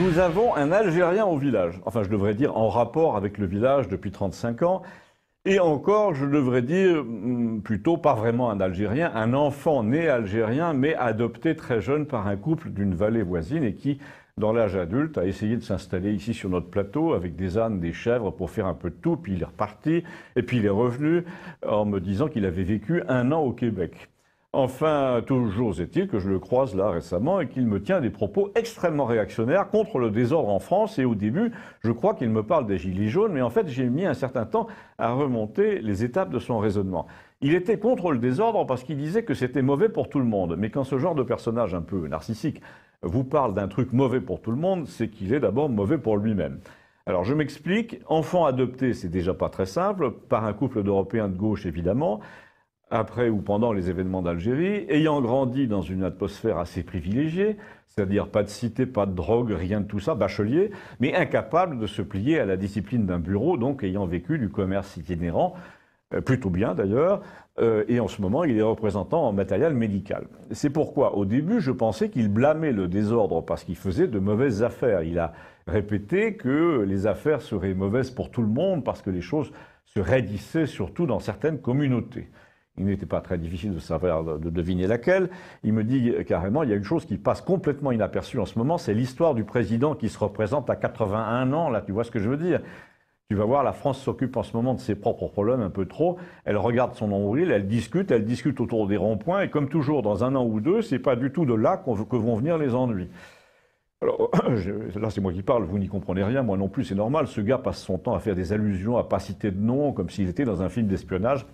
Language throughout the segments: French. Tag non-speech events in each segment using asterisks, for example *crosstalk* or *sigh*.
Nous avons un Algérien au village. Enfin, je devrais dire en rapport avec le village depuis 35 ans. Et encore, je devrais dire hmm, plutôt pas vraiment un Algérien, un enfant né algérien, mais adopté très jeune par un couple d'une vallée voisine et qui, dans l'âge adulte, a essayé de s'installer ici sur notre plateau avec des ânes, des chèvres pour faire un peu de tout. Puis il est reparti et puis il est revenu en me disant qu'il avait vécu un an au Québec. Enfin, toujours est-il que je le croise là récemment et qu'il me tient des propos extrêmement réactionnaires contre le désordre en France. Et au début, je crois qu'il me parle des Gilets jaunes, mais en fait, j'ai mis un certain temps à remonter les étapes de son raisonnement. Il était contre le désordre parce qu'il disait que c'était mauvais pour tout le monde. Mais quand ce genre de personnage un peu narcissique vous parle d'un truc mauvais pour tout le monde, c'est qu'il est d'abord mauvais pour lui-même. Alors je m'explique, enfant adopté, c'est déjà pas très simple, par un couple d'Européens de gauche évidemment, après ou pendant les événements d'Algérie, ayant grandi dans une atmosphère assez privilégiée, c'est-à-dire pas de cité, pas de drogue, rien de tout ça, bachelier, mais incapable de se plier à la discipline d'un bureau, donc ayant vécu du commerce itinérant, euh, plutôt bien d'ailleurs, euh, et en ce moment il est représentant en matériel médical. C'est pourquoi au début je pensais qu'il blâmait le désordre parce qu'il faisait de mauvaises affaires. Il a répété que les affaires seraient mauvaises pour tout le monde parce que les choses se raidissaient surtout dans certaines communautés. Il n'était pas très difficile de savoir, de deviner laquelle. Il me dit carrément, il y a une chose qui passe complètement inaperçue en ce moment, c'est l'histoire du président qui se représente à 81 ans. Là, tu vois ce que je veux dire tu vas voir, la France s'occupe en ce moment de ses propres problèmes un peu trop. Elle regarde son nombril, elle discute, elle discute autour des ronds-points. Et comme toujours, dans un an ou deux, c'est pas du tout de là que vont venir les ennuis. Alors, *coughs* là, c'est moi qui parle, vous n'y comprenez rien, moi non plus, c'est normal. Ce gars passe son temps à faire des allusions, à pas citer de nom, comme s'il était dans un film d'espionnage.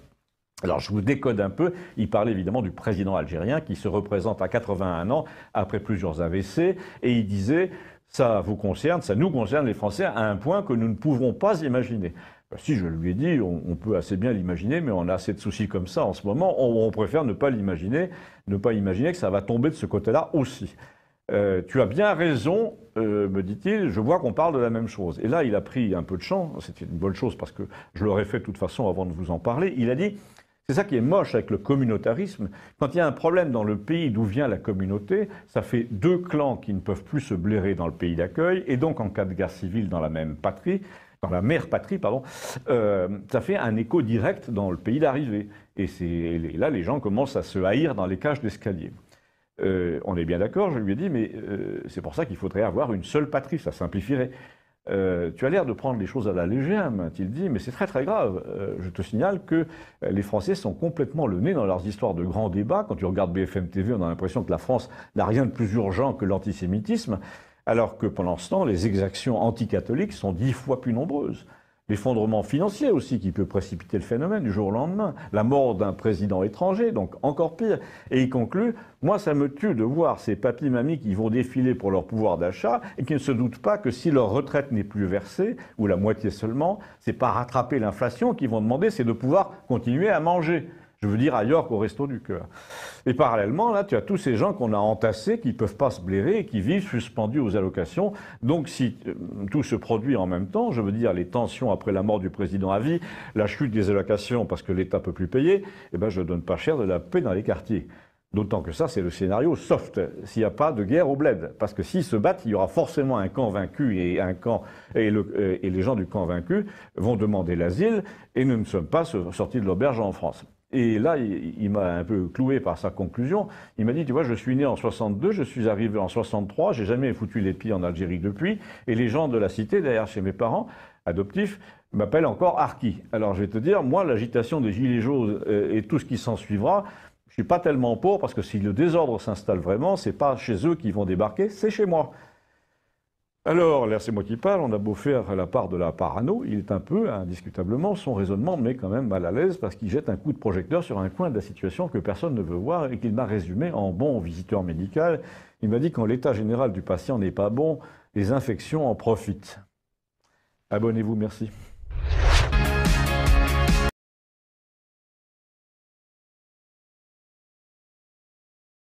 Alors je vous décode un peu, il parlait évidemment du président algérien qui se représente à 81 ans après plusieurs AVC et il disait ça vous concerne, ça nous concerne les Français à un point que nous ne pouvons pas imaginer. Ben, si je lui ai dit, on, peut assez bien l'imaginer, mais on a assez de soucis comme ça en ce moment, on, préfère ne pas l'imaginer, ne pas imaginer que ça va tomber de ce côté-là aussi. Euh, tu as bien raison, euh, me dit-il, je vois qu'on parle de la même chose. Et là, il a pris un peu de champ, c'était une bonne chose parce que je l'aurais fait de toute façon avant de vous en parler. Il a dit, c'est ça qui est moche avec le communautarisme. Quand il y a un problème dans le pays d'où vient la communauté, ça fait deux clans qui ne peuvent plus se blairer dans le pays d'accueil, et donc en cas de guerre civile dans la même patrie, dans la mère patrie, pardon, euh, ça fait un écho direct dans le pays d'arrivée. Et, là, les gens commencent à se haïr dans les cages d'escalier. Euh, on est bien d'accord, je lui ai dit, mais euh, c'est pour ça qu'il faudrait avoir une seule patrie, ça simplifierait. Euh, tu as l'air de prendre les choses à la légère, m'a-t-il dit, mais c'est très très grave. Euh, je te signale que euh, les Français sont complètement le nez dans leurs histoires de grands débats. Quand tu regardes BFM TV, on a l'impression que la France n'a rien de plus urgent que l'antisémitisme, alors que pendant ce temps, les exactions anticatholiques sont dix fois plus nombreuses l'effondrement financier aussi qui peut précipiter le phénomène du jour au lendemain, la mort d'un président étranger, donc encore pire. Et il conclut, moi ça me tue de voir ces papis mamies qui vont défiler pour leur pouvoir d'achat et qui ne se doutent pas que si leur retraite n'est plus versée, ou la moitié seulement, c'est pas rattraper l'inflation qu'ils vont demander, c'est de pouvoir continuer à manger. Je veux dire ailleurs qu'au resto du cœur. Et parallèlement, là, tu as tous ces gens qu'on a entassés, qui ne peuvent pas se blairer et qui vivent suspendus aux allocations. Donc, si euh, tout se produit en même temps, je veux dire les tensions après la mort du président à vie, la chute des allocations parce que l'État ne peut plus payer, eh ben, je ne donne pas cher de la paix dans les quartiers. D'autant que ça, c'est le scénario soft, s'il n'y a pas de guerre au bled. Parce que s'ils se battent, il y aura forcément un camp vaincu et un camp, et les gens du camp vaincu vont demander l'asile et nous ne sommes pas sortis de l'auberge en France. Et là, il, m'a un peu cloué par sa conclusion. Il m'a dit, tu vois, je suis né en 62, je suis arrivé en 63, j'ai jamais foutu les pieds en Algérie depuis. Et les gens de la cité, derrière chez mes parents adoptifs, m'appellent encore Arki. Alors je vais te dire, moi, l'agitation des Gilets jaunes euh, et tout ce qui s'en suivra, je suis pas tellement pour parce que si le désordre s'installe vraiment, c'est pas chez eux qu'ils vont débarquer, c'est chez moi. Alors, là, c'est moi qui parle, on a beau faire la part de la parano, il est un peu, indiscutablement, son raisonnement met quand même mal à l'aise parce qu'il jette un coup de projecteur sur un coin de la situation que personne ne veut voir et qu'il m'a résumé en bon visiteur médical. Il m'a dit quand l'état général du patient n'est pas bon, les infections en profitent. Abonnez-vous, merci.